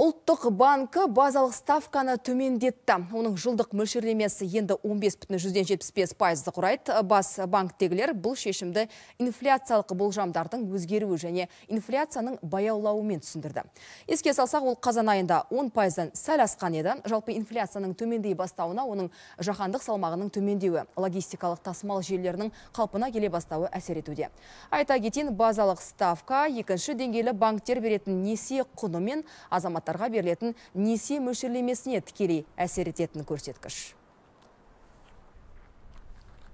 Ұлттық банкі базалық ставканы төмендетті. Оның жылдық мөлшерлемесі енді 15,75 пайызды құрайды. Бас банктегілер бұл шешімді инфляциялық болжамдардың өзгеруі және инфляцияның баяулауымен түсіндірді. Еске салсақ, ол қазан айында 10 пайыздан сәл асқан еді. Жалпы инфляцияның төмендей бастауына оның жаһандық салмағының төмендеуі, логистикалық тасымал желілерінің қалпына келе бастауы әсер етуде. Айта кетейін, базалық ставка екінші деңгейлі банктер беретін несие құны мен азамат азаматтарға берілетін несие мөлшерлемесіне тікелей әсер ететін көрсеткіш